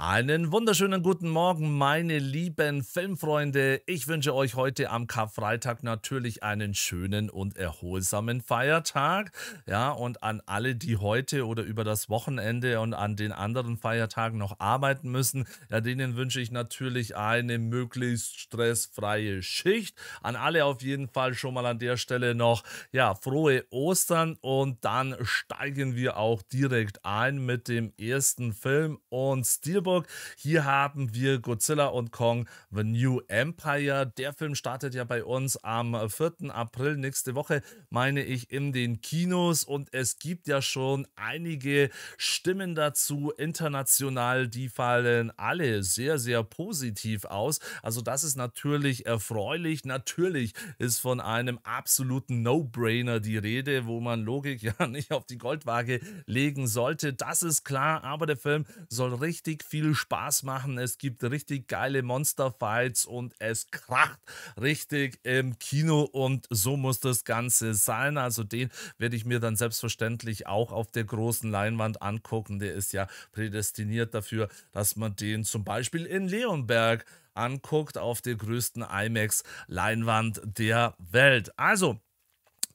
Einen wunderschönen guten Morgen, meine lieben Filmfreunde. Ich wünsche euch heute am Karfreitag natürlich einen schönen und erholsamen Feiertag. Ja, und an alle, die heute oder über das Wochenende und an den anderen Feiertagen noch arbeiten müssen, ja, denen wünsche ich natürlich eine möglichst stressfreie Schicht. An alle auf jeden Fall schon mal an der Stelle noch, ja, frohe Ostern und dann steigen wir auch direkt ein mit dem ersten Film und Stilbruch Spielberg. Hier haben wir Godzilla und Kong The New Empire. Der Film startet ja bei uns am 4. Äh, April nächste Woche, meine ich, in den Kinos. Und es gibt ja schon einige Stimmen dazu international, die fallen alle sehr, sehr positiv aus. Also das ist natürlich erfreulich. Natürlich ist von einem absoluten No-Brainer die Rede, wo man Logik ja nicht auf die Goldwaage legen sollte. Das ist klar, aber der Film soll richtig viel viel Spaß machen. Es gibt richtig geile Monsterfights und es kracht richtig im Kino und so muss das Ganze sein. Also den werde ich mir dann selbstverständlich auch auf der großen Leinwand angucken. Der ist ja prädestiniert dafür, dass man den zum Beispiel in Leonberg anguckt auf der größten IMAX-Leinwand der Welt. Also,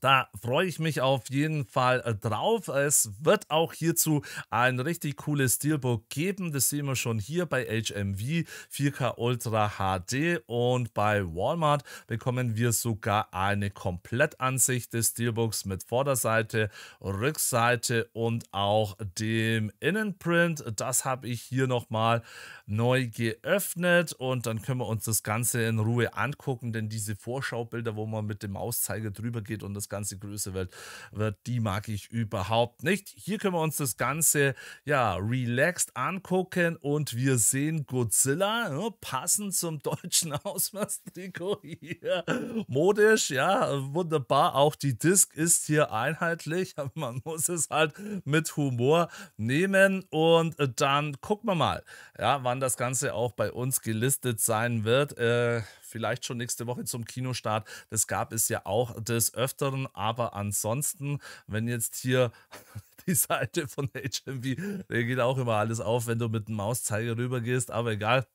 da freue ich mich auf jeden Fall äh, drauf. Es wird auch hierzu ein richtig cooles Steelbook geben. Das sehen wir schon hier bei HMV 4K Ultra HD und bei Walmart bekommen wir sogar eine Komplettansicht des Steelbooks mit Vorderseite, Rückseite und auch dem Innenprint. Das habe ich hier nochmal neu geöffnet und dann können wir uns das Ganze in Ruhe angucken, denn diese Vorschaubilder, wo man mit dem Mauszeiger drüber geht und das ganze größer wird, wird, die mag ich überhaupt nicht. Hier können wir uns das Ganze ja relaxed angucken und wir sehen Godzilla, ja, ne, passend zum deutschen Ausmaßtrikot hier. Modisch, ja, wunderbar. Auch die Disc ist hier einheitlich, aber man muss es halt mit Humor nehmen. Und äh, dann gucken wir mal, ja, wann das Ganze auch bei uns gelistet sein wird. Äh, vielleicht schon nächste Woche zum Kinostart. Das gab es ja auch des Öfteren. Aber ansonsten, wenn jetzt hier die Seite von HMV, da geht auch immer alles auf, wenn du mit dem Mauszeiger rübergehst, aber egal.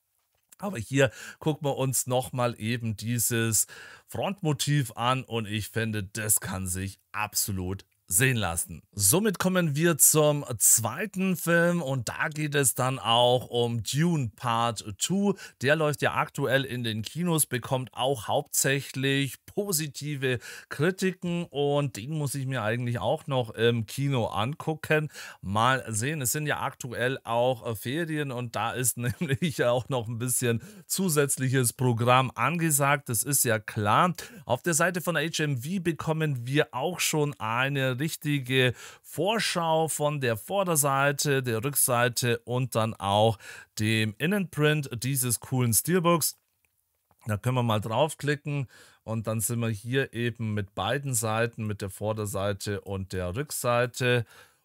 Aber hier gucken wir uns nochmal eben dieses Frontmotiv an und ich finde, das kann sich absolut sehen lassen. Somit kommen wir zum zweiten Film und da geht es dann auch um Dune Part 2. Der läuft ja aktuell in den Kinos, bekommt auch hauptsächlich positive Kritiken und den muss ich mir eigentlich auch noch im Kino angucken. Mal sehen, es sind ja aktuell auch äh, Ferien und da ist nämlich auch noch ein bisschen zusätzliches Programm angesagt, das ist ja klar. Auf der Seite von HMV bekommen wir auch schon eine richtige Vorschau von der Vorderseite, der Rückseite und dann auch dem Innenprint dieses coolen Steelbooks. Da können wir mal draufklicken und dann sind wir hier eben mit beiden Seiten, mit der Vorderseite und der Rückseite.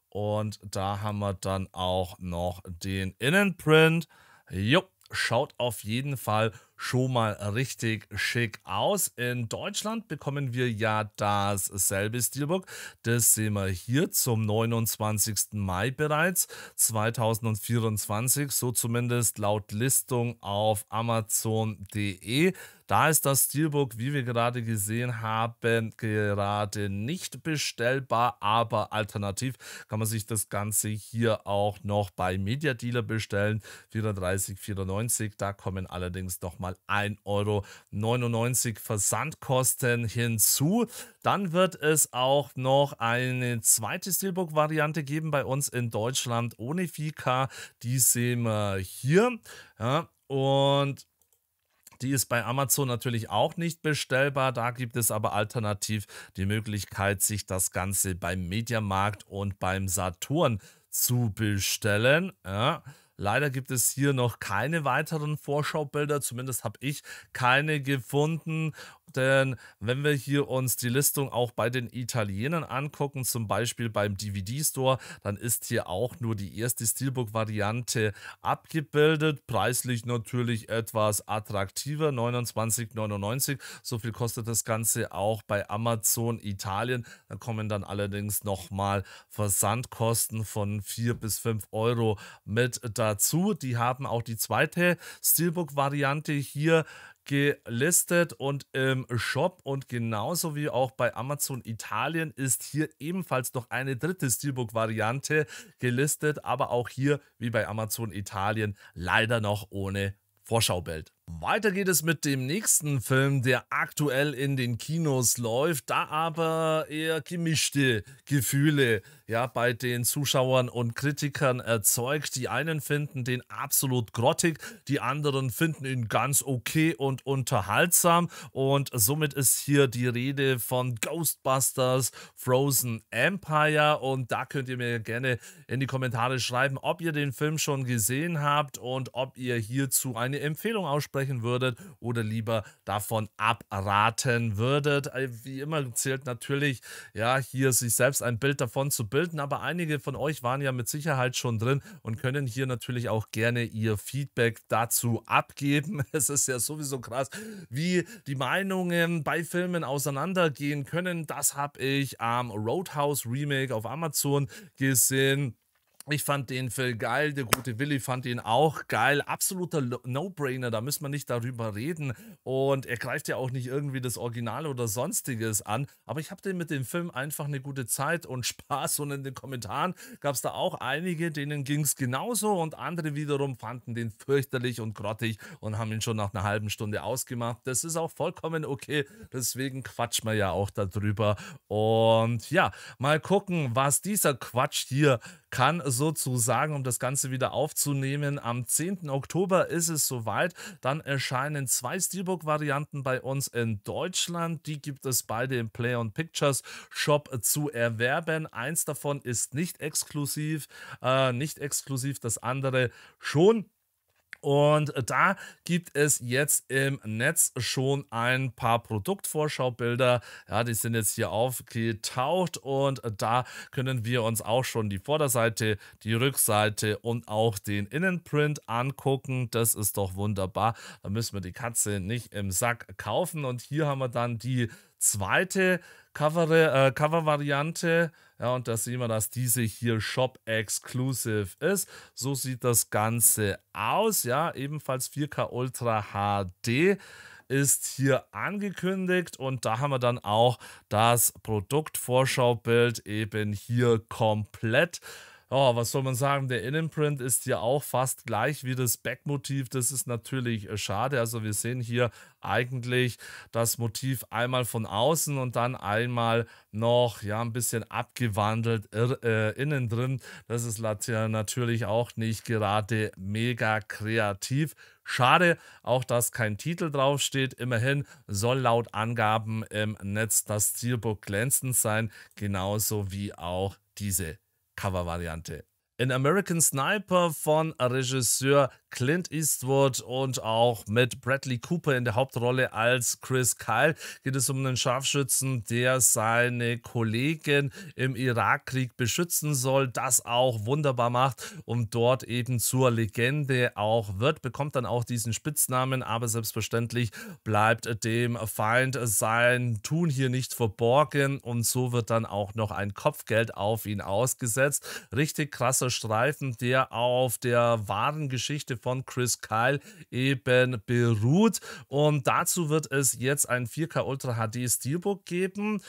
Und da haben wir dann auch noch den Innenprint. Jo, schaut auf jeden Fall schon mal richtig schick aus. In Deutschland bekommen wir ja dasselbe Steelbook. Das sehen wir hier zum 29. Mai bereits 2024, so zumindest laut Listung auf amazon.de. Da ist das Steelbook, wie wir gerade gesehen haben, gerade nicht bestellbar, aber alternativ kann man sich das Ganze hier auch noch bei Media Dealer bestellen. 34,94, da kommen allerdings nochmal nochmal 1,99 Euro Versandkosten hinzu. Dann wird es auch noch eine zweite Steelbook-Variante geben bei uns in Deutschland ohne Fika. Die sehen wir hier. Ja, und die ist bei Amazon natürlich auch nicht bestellbar. Da gibt es aber alternativ die Möglichkeit, sich das Ganze beim Mediamarkt und beim Saturn zu bestellen. Ja. Leider gibt es hier noch keine weiteren Vorschaubilder, zumindest habe ich keine gefunden. Denn wenn wir hier uns die Listung auch bei den Italienern angucken, zum Beispiel beim DVD-Store, dann ist hier auch nur die erste Steelbook-Variante abgebildet. Preislich natürlich etwas attraktiver, 29,99. So viel kostet das Ganze auch bei Amazon Italien. Da kommen dann allerdings nochmal Versandkosten von 4 bis 5 Euro mit dazu. Die haben auch die zweite Steelbook-Variante hier gelistet und im Shop und genauso wie auch bei Amazon Italien ist hier ebenfalls noch eine dritte Steelbook-Variante gelistet, aber auch hier wie bei Amazon Italien leider noch ohne Vorschaubild. Weiter geht es mit dem nächsten Film, der aktuell in den Kinos läuft, da aber eher gemischte Gefühle ja, bei den Zuschauern und Kritikern erzeugt. Die einen finden den absolut grottig, die anderen finden ihn ganz okay und unterhaltsam. Und somit ist hier die Rede von Ghostbusters Frozen Empire. Und da könnt ihr mir gerne in die Kommentare schreiben, ob ihr den Film schon gesehen habt und ob ihr hierzu eine Empfehlung aussprechen würdet oder lieber davon abraten würdet. Äh, wie immer zählt natürlich, ja, hier sich selbst ein Bild davon zu bilden sollten, aber einige von euch waren ja mit Sicherheit schon drin und können hier natürlich auch gerne ihr Feedback dazu abgeben. Es ist ja sowieso krass, wie die Meinungen bei Filmen auseinandergehen können. Das habe ich am Roadhouse Remake auf Amazon gesehen. Ich fand den Film geil, der gute Willi fand ihn auch geil. Absoluter No-Brainer, da müssen wir nicht darüber reden. Und er greift ja auch nicht irgendwie das Original oder sonstiges an. Aber ich habe mit dem Film einfach eine gute Zeit und Spaß. Und in den Kommentaren gab es da auch einige, denen ging es genauso. Und andere wiederum fanden den fürchterlich und grottig und haben ihn schon nach einer halben Stunde ausgemacht. Das ist auch vollkommen okay. Deswegen quatschen wir ja auch darüber. Und ja, mal gucken, was dieser Quatsch hier kann sozusagen, um das Ganze wieder aufzunehmen, am 10. Oktober ist es soweit. Dann erscheinen zwei Steelbook-Varianten bei uns in Deutschland. Die gibt es beide im Play on Pictures Shop zu erwerben. Eins davon ist nicht exklusiv, äh, nicht exklusiv, das andere schon. Und da gibt es jetzt im Netz schon ein paar Produktvorschaubilder. Ja, die sind jetzt hier aufgetaucht und da können wir uns auch schon die Vorderseite, die Rückseite und auch den Innenprint angucken. Das ist doch wunderbar. Da müssen wir die Katze nicht im Sack kaufen. Und hier haben wir dann die zweite Cover, äh, Cover-Variante. Ja, und da sehen wir, dass diese hier Shop-Exclusive ist. So sieht das Ganze aus. Ja, ebenfalls 4K Ultra HD ist hier angekündigt und da haben wir dann auch das Produktvorschaubild eben hier komplett Oh, was soll man sagen? Der Innenprint ist hier auch fast gleich wie das Backmotiv. Das ist natürlich äh, schade. Also wir sehen hier eigentlich das Motiv einmal von außen und dann einmal noch ja ein bisschen abgewandelt äh, innen drin. Das ist natürlich auch nicht gerade mega kreativ. Schade, auch dass kein Titel draufsteht. Immerhin soll laut Angaben im Netz das Zielbuch glänzend sein, genauso wie auch diese Covervariante. In American Sniper von Regisseur Clint Eastwood und auch mit Bradley Cooper in der Hauptrolle als Chris Kyle geht es um einen Scharfschützen, der seine Kollegen im Irakkrieg beschützen soll, das auch wunderbar macht und dort eben zur Legende auch wird, bekommt dann auch diesen Spitznamen, aber selbstverständlich bleibt dem Feind sein Tun hier nicht verborgen und so wird dann auch noch ein Kopfgeld auf ihn ausgesetzt. Richtig krasser Streifen, der auf der wahren Geschichte von Chris Kyle eben beruht. Und dazu wird es jetzt ein 4K Ultra HD Steelbook geben.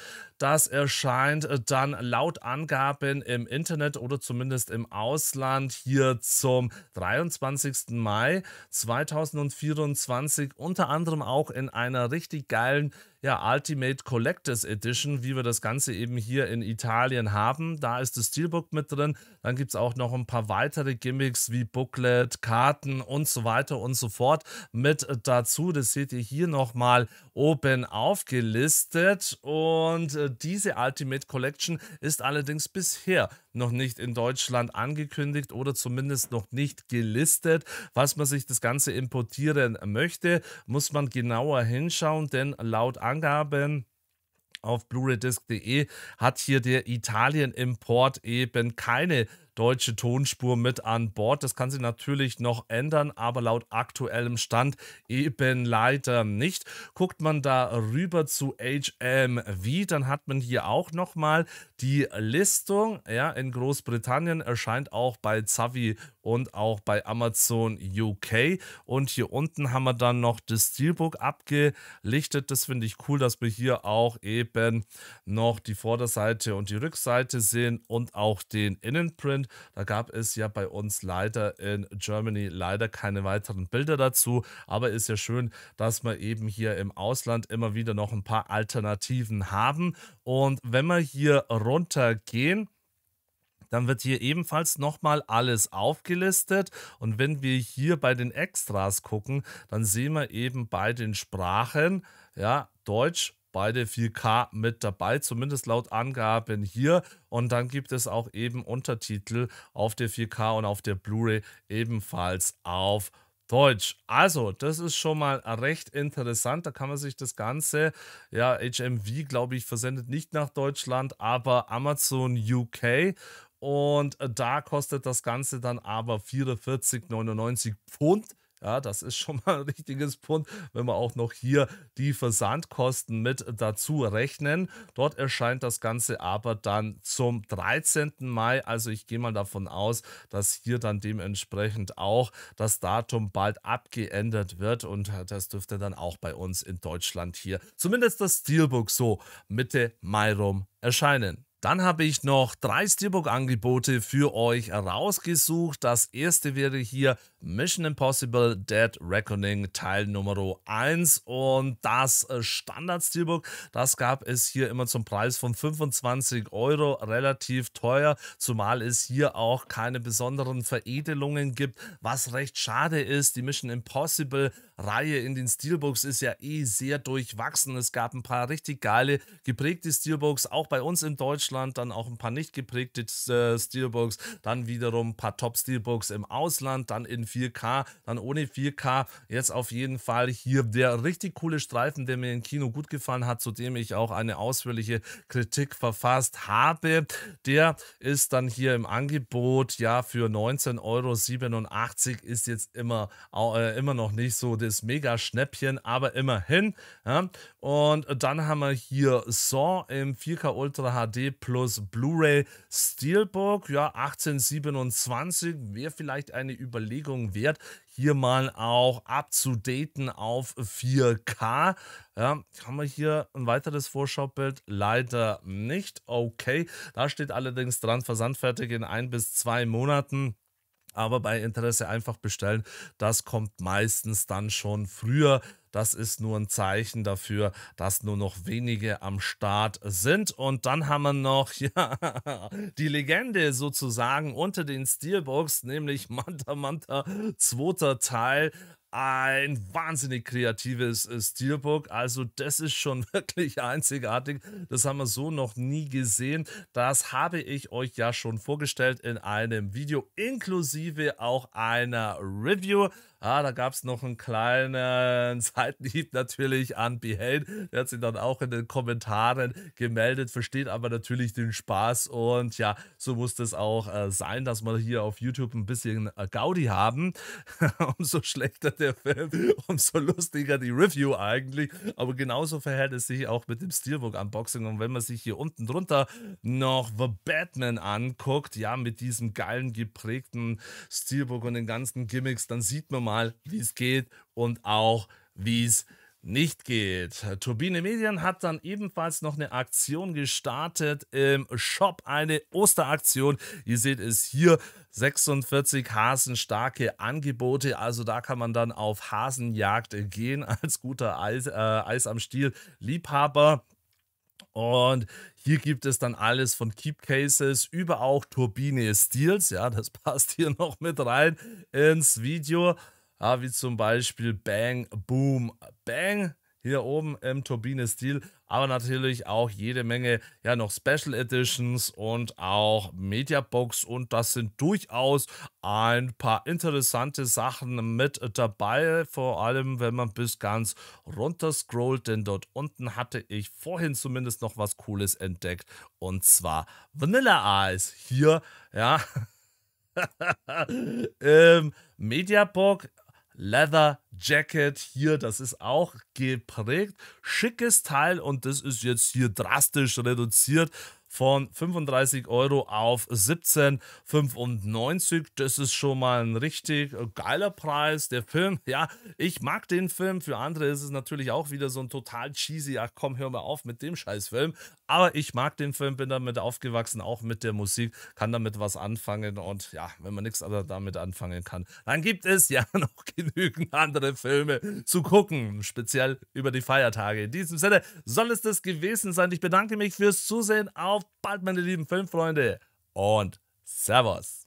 Das erscheint äh, dann laut Angaben im Internet oder zumindest im Ausland hier zum 23. Mai 2024, unter anderem auch in einer richtig geilen ja, Ultimate Collectors Edition, wie wir das Ganze eben hier in Italien haben. Da ist das Steelbook mit drin. Dann gibt es auch noch ein paar weitere Gimmicks wie Booklet, Karten und so weiter und so fort mit äh, dazu. Das seht ihr hier nochmal oben aufgelistet. Und äh, diese Ultimate Collection ist allerdings bisher noch nicht in Deutschland angekündigt oder zumindest noch nicht gelistet. Was man sich das Ganze importieren möchte, muss man genauer hinschauen, denn laut Angaben auf blu ray discde hat hier der Italien-Import eben keine deutsche Tonspur mit an Bord. Das kann sich natürlich noch ändern, aber laut aktuellem Stand eben leider nicht. Guckt man da rüber zu HMV, dann hat man hier auch nochmal die Listung. Ja, in Großbritannien erscheint auch bei Zavi und auch bei Amazon UK. Und hier unten haben wir dann noch das Steelbook abgelichtet. Das finde ich cool, dass wir hier auch eben noch die Vorderseite und die Rückseite sehen und auch den Innenprint. Deutschland. Da gab es ja bei uns leider in Germany leider keine weiteren Bilder dazu. Aber ist ja schön, dass wir eben hier im Ausland immer wieder noch ein paar Alternativen haben. Und wenn wir hier runtergehen, dann wird hier ebenfalls nochmal alles aufgelistet. Und wenn wir hier bei den Extras gucken, dann sehen wir eben bei den Sprachen, ja, Deutsch, beide 4K mit dabei, zumindest laut Angaben hier. Und dann gibt es auch eben Untertitel auf der 4K und auf der Blu-ray ebenfalls auf Deutsch. Also, das ist schon mal recht interessant. Da kann man sich das Ganze, ja, HMV, glaube ich, versendet nicht nach Deutschland, aber Amazon UK. Und da kostet das Ganze dann aber 44,99 Pfund. Ja, das ist schon mal ein richtiges Pfund, wenn wir auch noch hier die Versandkosten mit dazu rechnen. Dort erscheint das Ganze aber dann zum 13. Mai. Also ich gehe mal davon aus, dass hier dann dementsprechend auch das Datum bald abgeändert wird und das dürfte dann auch bei uns in Deutschland hier, zumindest das Steelbook so Mitte Mai rum erscheinen. Dann habe ich noch drei Steelbook-Angebote für euch rausgesucht. Das erste wäre hier Mission Impossible Dead Reckoning Teil Nummer 1 und das äh, Standard Steelbook, das gab es hier immer zum Preis von 25 Euro, relativ teuer, zumal es hier auch keine besonderen Veredelungen gibt, was recht schade ist. Die Mission Impossible Reihe in den Steelbooks ist ja eh sehr durchwachsen. Es gab ein paar richtig geile geprägte Steelbooks, auch bei uns in Deutschland Deutschland, dann auch ein paar nicht geprägte äh, Steelbooks, dann wiederum ein paar Top-Steelbooks im Ausland, dann in 4K, dann ohne 4K. Jetzt auf jeden Fall hier der richtig coole Streifen, der mir im Kino gut gefallen hat, zu dem ich auch eine ausführliche Kritik verfasst habe. Der ist dann hier im Angebot, ja, für 19,87 Euro ist jetzt immer, äh, immer noch nicht so das Mega-Schnäppchen, aber immerhin. Ja. Und dann haben wir hier Saw im 4K Ultra HD plus Blu-ray Steelbook, ja 1827, wäre vielleicht eine Überlegung wert, hier mal auch abzudaten auf 4K. Ja, haben wir hier ein weiteres Vorschaubild? Leider nicht. Okay, da steht allerdings dran, versandfertig in ein bis zwei Monaten aber bei Interesse einfach bestellen. Das kommt meistens dann schon früher. Das ist nur ein Zeichen dafür, dass nur noch wenige am Start sind. Und dann haben wir noch ja, die Legende sozusagen unter den Steelbooks, nämlich Manta Manta, zweiter Teil ein wahnsinnig kreatives äh, Steelbook. Also das ist schon wirklich einzigartig. Das haben wir so noch nie gesehen. Das habe ich euch ja schon vorgestellt in einem Video, inklusive auch einer Review. Ah, da gab es noch einen kleinen Seitenhieb natürlich an Behane. Der hat sich dann auch in den Kommentaren gemeldet, versteht aber natürlich den Spaß. Und ja, so muss das auch äh, sein, dass wir hier auf YouTube ein bisschen äh, Gaudi haben. Umso schlechter der der Film, umso lustiger die Review eigentlich. Aber genauso verhält es sich auch mit dem Steelbook-Unboxing. Und wenn man sich hier unten drunter noch The Batman anguckt, ja, mit diesem geilen geprägten Steelbook und den ganzen Gimmicks, dann sieht man mal, wie es geht und auch, wie es geht nicht geht. Turbine Medien hat dann ebenfalls noch eine Aktion gestartet im Shop, eine Osteraktion. Ihr seht es hier, 46 hasenstarke Angebote, also da kann man dann auf Hasenjagd gehen als guter Eis, äh, Eis am Stiel Liebhaber. Und hier gibt es dann alles von Keep Cases über auch Turbine Steals. Ja, das passt hier noch mit rein ins Video. Ja, ah, wie zum Beispiel Bang, Boom, Bang hier oben im Turbine-Stil, aber natürlich auch jede Menge ja noch Special Editions und auch Mediabox und das sind durchaus ein paar interessante Sachen mit dabei, vor allem wenn man bis ganz runter scrollt, denn dort unten hatte ich vorhin zumindest noch was Cooles entdeckt und zwar Vanilla Eis. Hier, ja, im Mediabook Leather Jacket hier, das ist auch geprägt. Schickes Teil und das ist jetzt hier drastisch reduziert von 35 Euro auf 17,95. Das ist schon mal ein richtig geiler Preis. Der Film, ja, ich mag den Film. Für andere ist es natürlich auch wieder so ein total cheesy, ach komm, hör mal auf mit dem Scheißfilm. Aber ich mag den Film, bin damit aufgewachsen, auch mit der Musik, kann damit was anfangen. Und ja, wenn man nichts damit anfangen kann, dann gibt es ja noch genügend andere Filme zu gucken, speziell über die Feiertage. In diesem Sinne soll es das gewesen sein. Ich bedanke mich fürs Zusehen auf bald, meine lieben Filmfreunde. Und Servus.